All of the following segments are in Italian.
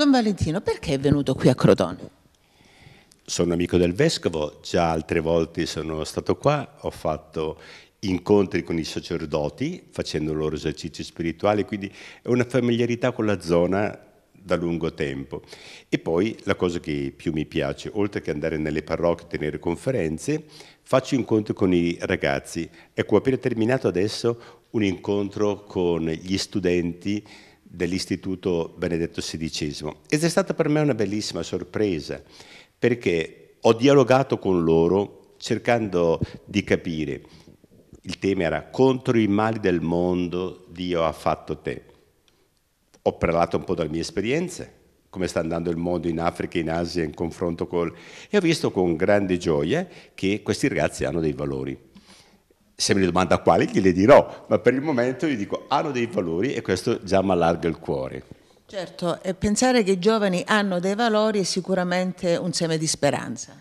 Don Valentino, perché è venuto qui a Crotone? Sono amico del vescovo, già altre volte sono stato qua, ho fatto incontri con i sacerdoti facendo loro esercizi spirituali, quindi è una familiarità con la zona da lungo tempo. E poi la cosa che più mi piace, oltre che andare nelle parrocchie e tenere conferenze, faccio incontri con i ragazzi. Ecco, ho appena terminato adesso un incontro con gli studenti dell'Istituto Benedetto XVI ed è stata per me una bellissima sorpresa perché ho dialogato con loro cercando di capire, il tema era contro i mali del mondo Dio ha fatto te. Ho parlato un po' dalle mie esperienze, come sta andando il mondo in Africa, in Asia, in confronto con... E ho visto con grande gioia che questi ragazzi hanno dei valori se me ne domanda quali gliele dirò, ma per il momento vi dico hanno dei valori e questo già mi allarga il cuore. Certo, e pensare che i giovani hanno dei valori è sicuramente un seme di speranza.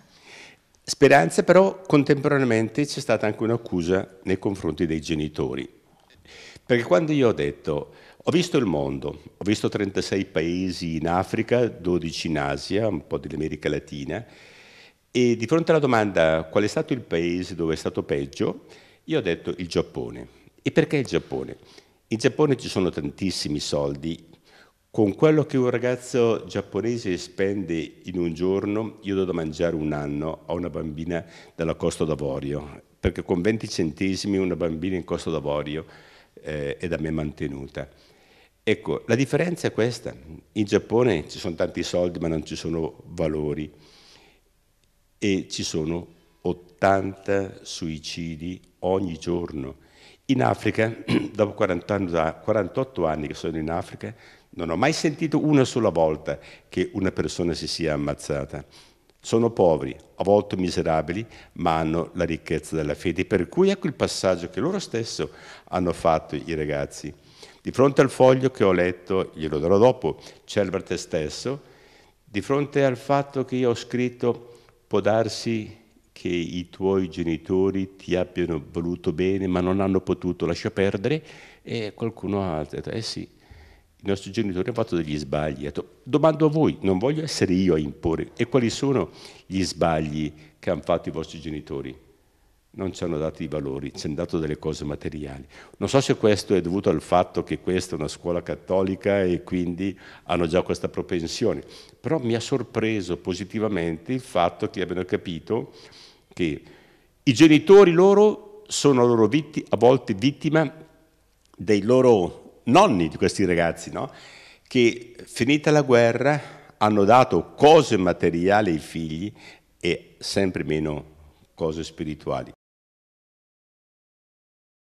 Speranza però contemporaneamente c'è stata anche un'accusa nei confronti dei genitori. Perché quando io ho detto ho visto il mondo, ho visto 36 paesi in Africa, 12 in Asia, un po' dell'America Latina, e di fronte alla domanda qual è stato il paese dove è stato peggio, io ho detto il Giappone. E perché il Giappone? In Giappone ci sono tantissimi soldi. Con quello che un ragazzo giapponese spende in un giorno, io do da mangiare un anno a una bambina dalla Costa d'Avorio, perché con 20 centesimi una bambina in Costa d'Avorio eh, è da me mantenuta. Ecco, la differenza è questa. In Giappone ci sono tanti soldi ma non ci sono valori e ci sono 80 suicidi ogni giorno. In Africa, dopo 48 anni che sono in Africa, non ho mai sentito una sola volta che una persona si sia ammazzata. Sono poveri, a volte miserabili, ma hanno la ricchezza della fede. Per cui ecco il passaggio che loro stessi hanno fatto i ragazzi. Di fronte al foglio che ho letto, glielo darò dopo, celebra te stesso, di fronte al fatto che io ho scritto può darsi che i tuoi genitori ti abbiano voluto bene ma non hanno potuto, lascia perdere, e qualcuno altro ha detto, eh sì, i nostri genitori hanno fatto degli sbagli. Detto, Domando a voi, non voglio essere io a imporre, e quali sono gli sbagli che hanno fatto i vostri genitori? Non ci hanno dato i valori, ci hanno dato delle cose materiali. Non so se questo è dovuto al fatto che questa è una scuola cattolica e quindi hanno già questa propensione, però mi ha sorpreso positivamente il fatto che abbiano capito che i genitori loro sono loro vitti, a volte vittima dei loro nonni di questi ragazzi, no? che finita la guerra hanno dato cose materiali ai figli e sempre meno cose spirituali.